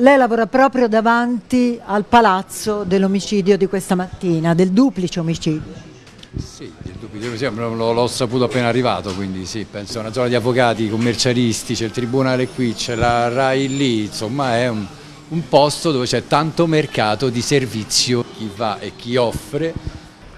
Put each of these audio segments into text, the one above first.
Lei lavora proprio davanti al palazzo dell'omicidio di questa mattina, del duplice omicidio. Sì, il duplice omicidio, l'ho saputo appena arrivato, quindi sì, penso a una zona di avvocati, commercialisti, c'è il tribunale qui, c'è la RAI lì, insomma è un, un posto dove c'è tanto mercato di servizio, chi va e chi offre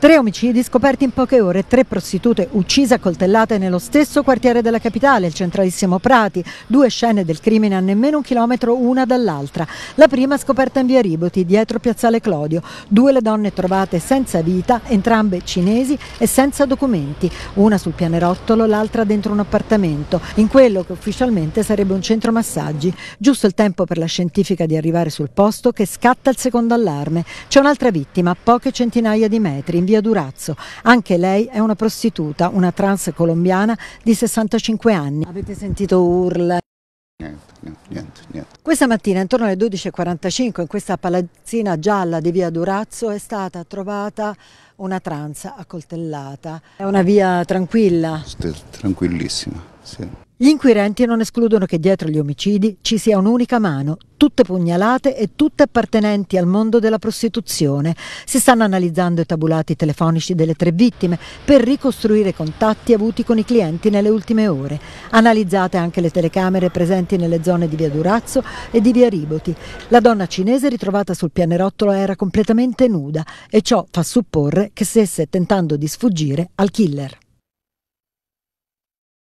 Tre omicidi scoperti in poche ore, tre prostitute uccise e coltellate nello stesso quartiere della capitale, il centralissimo Prati, due scene del crimine a nemmeno un chilometro una dall'altra. La prima scoperta in via Riboti, dietro Piazzale Clodio, due le donne trovate senza vita, entrambe cinesi e senza documenti, una sul pianerottolo, l'altra dentro un appartamento, in quello che ufficialmente sarebbe un centro massaggi. Giusto il tempo per la scientifica di arrivare sul posto che scatta il secondo allarme. C'è un'altra vittima a poche centinaia di metri, in via Durazzo. Anche lei è una prostituta, una trans colombiana di 65 anni. Avete sentito urla? Niente, niente, niente. Questa mattina, intorno alle 12.45, in questa palazzina gialla di via Durazzo, è stata trovata una trans accoltellata. È una via tranquilla? Tranquillissima, sì. Gli inquirenti non escludono che dietro gli omicidi ci sia un'unica mano, tutte pugnalate e tutte appartenenti al mondo della prostituzione. Si stanno analizzando i tabulati telefonici delle tre vittime per ricostruire i contatti avuti con i clienti nelle ultime ore. Analizzate anche le telecamere presenti nelle zone di via Durazzo e di via Riboti. La donna cinese ritrovata sul pianerottolo era completamente nuda e ciò fa supporre che stesse tentando di sfuggire al killer.